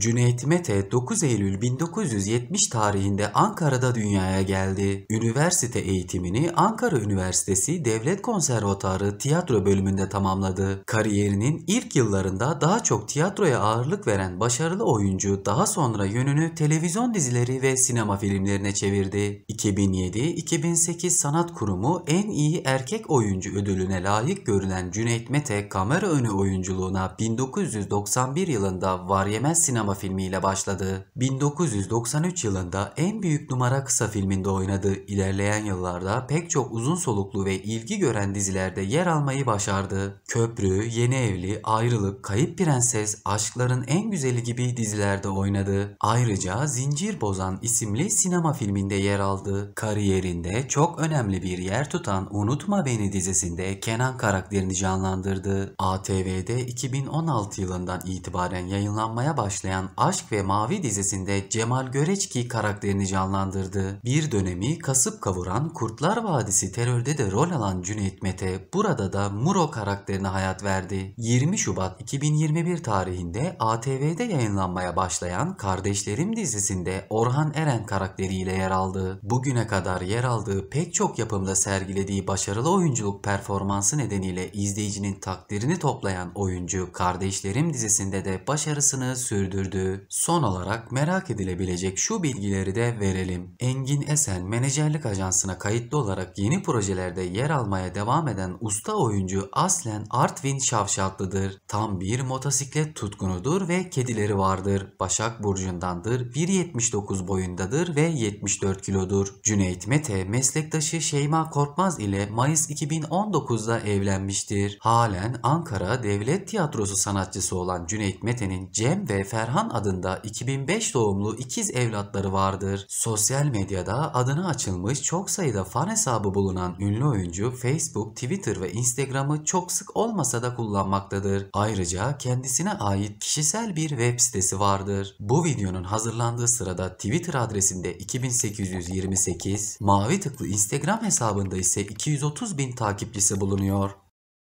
Cüneyt Mete 9 Eylül 1970 tarihinde Ankara'da dünyaya geldi. Üniversite eğitimini Ankara Üniversitesi Devlet Konservatuarı tiyatro bölümünde tamamladı. Kariyerinin ilk yıllarında daha çok tiyatroya ağırlık veren başarılı oyuncu daha sonra yönünü televizyon dizileri ve sinema filmlerine çevirdi. 2007-2008 Sanat Kurumu en İyi erkek oyuncu ödülüne layık görülen Cüneyt Mete kamera önü oyunculuğuna 1991 yılında Varyemez Sinema sinema filmiyle başladı. 1993 yılında en büyük numara kısa filminde oynadı. İlerleyen yıllarda pek çok uzun soluklu ve ilgi gören dizilerde yer almayı başardı. Köprü, Yeni Evli, Ayrılık, Kayıp Prenses, Aşkların En Güzeli gibi dizilerde oynadı. Ayrıca Zincir Bozan isimli sinema filminde yer aldı. Kariyerinde çok önemli bir yer tutan Unutma Beni dizisinde Kenan karakterini canlandırdı. ATV'de 2016 yılından itibaren yayınlanmaya başladı başlayan Aşk ve Mavi dizisinde Cemal Göreçki karakterini canlandırdı. Bir dönemi kasıp kavuran Kurtlar Vadisi terörde de rol alan Cüneyt Mete burada da Muro karakterine hayat verdi. 20 Şubat 2021 tarihinde ATV'de yayınlanmaya başlayan Kardeşlerim dizisinde Orhan Eren karakteriyle yer aldı. Bugüne kadar yer aldığı pek çok yapımda sergilediği başarılı oyunculuk performansı nedeniyle izleyicinin takdirini toplayan oyuncu Kardeşlerim dizisinde de başarısını sürdü sürdürdü. Son olarak merak edilebilecek şu bilgileri de verelim. Engin Esen menajerlik ajansına kayıtlı olarak yeni projelerde yer almaya devam eden usta oyuncu aslen Artvin Şavşatlı'dır. Tam bir motosiklet tutkunudur ve kedileri vardır. Başak Burcu'ndandır, 1.79 boyundadır ve 74 kilodur. Cüneyt Mete meslektaşı Şeyma Korkmaz ile Mayıs 2019'da evlenmiştir. Halen Ankara Devlet Tiyatrosu sanatçısı olan Cüneyt Mete'nin Cem ve Fer Serhan adında 2005 doğumlu ikiz evlatları vardır. Sosyal medyada adına açılmış çok sayıda fan hesabı bulunan ünlü oyuncu Facebook, Twitter ve Instagram'ı çok sık olmasa da kullanmaktadır. Ayrıca kendisine ait kişisel bir web sitesi vardır. Bu videonun hazırlandığı sırada Twitter adresinde 2828, mavi tıklı Instagram hesabında ise 230 bin takipçisi bulunuyor.